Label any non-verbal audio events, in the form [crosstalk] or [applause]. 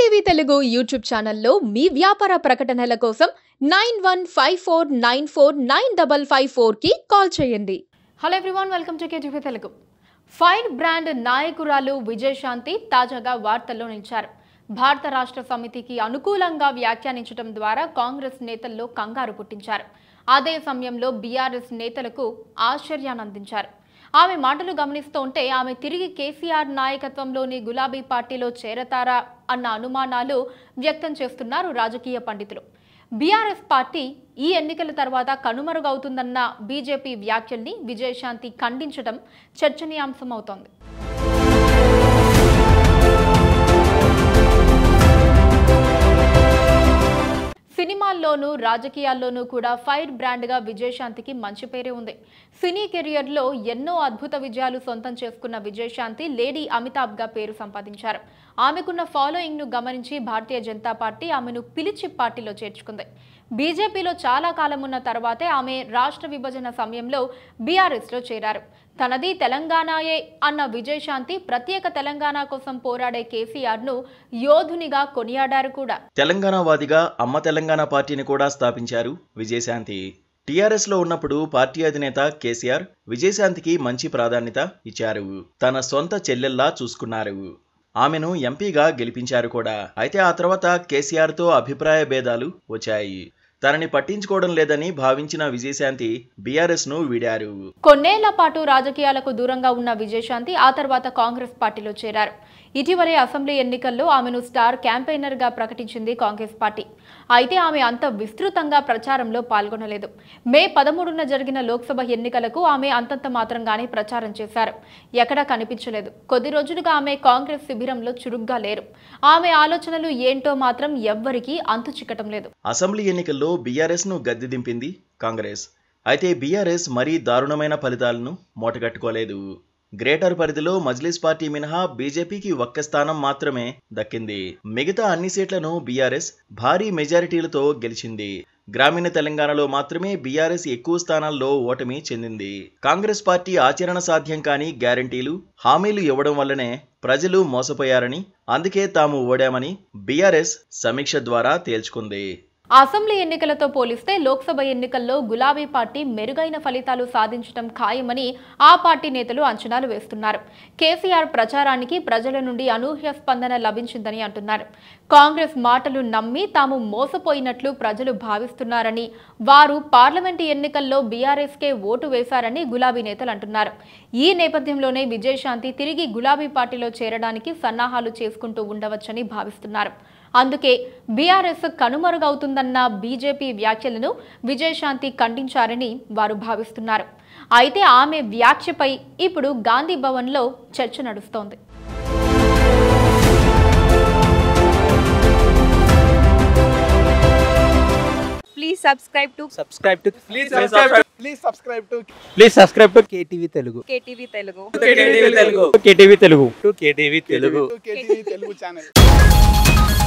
TV Telugu YouTube ఛానల్లో మీ వ్యాపార ప్రకటనల కోసం nine one five four nine four nine double five ఫోర్కి కాల్ చేయండి hello everyone welcome to KTV Telugu firebrand నాయకురాలు విజయశాంతి తాజాగా వార్తల్లో నిలిచారు భారత రాష్ట్ర సమితికి అనుకూలంగా వ్యాఖ్యానించడం ద్వారా కాంగ్రెస్ నేతల్లో కంగారు పుట్టించారు అదే సమయంలో బీఆర్ఎస్ నేతలకు అందించారు ఆమె మాటలు గమనిస్తూ ఉంటే ఆమె తిరిగి కేసీఆర్ నాయకత్వంలోని గులాబీ పార్టీలో చేరతారా అన్న అనుమానాలు వ్యక్తం చేస్తున్నారు రాజకీయ పండితులు బీఆర్ఎస్ పార్టీ ఈ ఎన్నికల తర్వాత కనుమరుగవుతుందన్న బీజేపీ వ్యాఖ్యల్ని విజయశాంతి ఖండించడం చర్చనీయాంశమవుతోంది సినిమాల్లోనూ రాజకీయాల్లోనూ కూడా ఫైర్ బ్రాండ్గా విజయశాంతికి మంచి పేరే ఉంది సినీ కెరియర్లో ఎన్నో అద్భుత విజయాలు సొంతం చేసుకున్న విజయశాంతి లేడీ అమితాబ్గా పేరు సంపాదించారు ఆమెకున్న ఫాలోయింగ్ను గమనించి భారతీయ జనతా పార్టీ ఆమెను పిలిచి పార్టీలో చేర్చుకుంది బీజేపీలో చాలా కాలం ఉన్న తర్వాతే ఆమె రాష్ట్ర విభజన సమయంలో బీఆర్ఎస్లో చేరారు తనది తెలంగాణయే అన్న విజయశాంతి ప్రత్యేక తెలంగాణ కోసం పోరాడే కేసీఆర్ ను యోధునిగా కొనియాడారు కూడా తెలంగాణవాదిగా అమ్మ తెలంగాణ పార్టీని కూడా స్థాపించారు విజయశాంతి లో ఉన్నప్పుడు పార్టీ అధినేత కేసీఆర్ విజయశాంతికి మంచి ప్రాధాన్యత ఇచ్చారు తన సొంత చెల్లెల్లా చూసుకున్నారు ఆమెను ఎంపీగా గెలిపించారు కూడా అయితే ఆ తర్వాత కేసీఆర్తో అభిప్రాయ భేదాలు వచ్చాయి తనని పట్టించుకోవడం లేదని భావించిన విజయశాంతి బీఆర్ఎస్ ను వీడారు కొన్నేళ్ల పాటు రాజకీయాలకు దూరంగా ఉన్న విజయశాంతి ఆ తర్వాత కాంగ్రెస్ పార్టీలో చేరారు ఇటీవలే అసెంబ్లీ ఎన్నికల్లో ఆమెను స్టార్ క్యాంపెయినర్ గా ప్రకటించింది కాంగ్రెస్ పార్టీ అయితే ఆమె అంత విస్తృతంగా ప్రచారంలో పాల్గొనలేదు మే పదమూడున జరిగిన లోక్సభ ఎన్నికలకు ఆమె అంతంత మాత్రంగానే ప్రచారం చేశారు ఎక్కడా కనిపించలేదు కొద్ది రోజులుగా ఆమె కాంగ్రెస్ శిబిరంలో చురుగ్గా లేరు ఆమె ఆలోచనలు ఏంటో మాత్రం ఎవ్వరికీ అంతు చిక్కటం లేదు అసెంబ్లీ ఎన్నికల్లో బీఆర్ఎస్ ను గద్దె దింపింది కాంగ్రెస్ అయితే బీఆర్ఎస్ మరీ దారుణమైన ఫలితాలను మూటగట్టుకోలేదు గ్రేటర్ పరిధిలో మజ్లిస్ పార్టీ మినహా బీజేపీకి ఒక్క స్థానం మాత్రమే దక్కింది మిగతా అన్ని సీట్లను బీఆర్ఎస్ భారీ మెజారిటీలతో గెలిచింది గ్రామీణ తెలంగాణలో మాత్రమే బీఆర్ఎస్ ఎక్కువ స్థానాల్లో ఓటమి చెందింది కాంగ్రెస్ పార్టీ ఆచరణ సాధ్యం కాని గ్యారంటీలు హామీలు ఇవ్వడం వల్లనే ప్రజలు మోసపోయారని అందుకే తాము ఓడామని బీఆర్ఎస్ సమీక్ష ద్వారా తేల్చుకుంది అసెంబ్లీ ఎన్నికలతో పోలిస్తే లోక్సభ ఎన్నికల్లో గులాబీ పార్టీ మెరుగైన ఫలితాలు సాధించడం ఖాయమని ఆ పార్టీ నేతలు అంచనాలు వేస్తున్నారు కేసీఆర్ ప్రచారానికి ప్రజల నుండి అనూహ్య స్పందన లభించిందని అంటున్నారు కాంగ్రెస్ మాటలు నమ్మి తాము మోసపోయినట్లు ప్రజలు భావిస్తున్నారని వారు పార్లమెంటు ఎన్నికల్లో బీఆర్ఎస్కే ఓటు వేశారని గులాబీ నేతలు అంటున్నారు ఈ నేపథ్యంలోనే విజయశాంతి తిరిగి గులాబీ పార్టీలో చేరడానికి సన్నాహాలు చేసుకుంటూ ఉండవచ్చని భావిస్తున్నారు అందుకే బీఆర్ఎస్ కనుమరుగవుతుందన్న బీజేపీ వ్యాఖ్యలను విజయశాంతి ఖండించారని వారు భావిస్తున్నారు అయితే ఆమె వ్యాఖ్యపై ఇప్పుడు గాంధీ భవన్లో చర్చ నడుస్తోంది తెలుగు [laughs]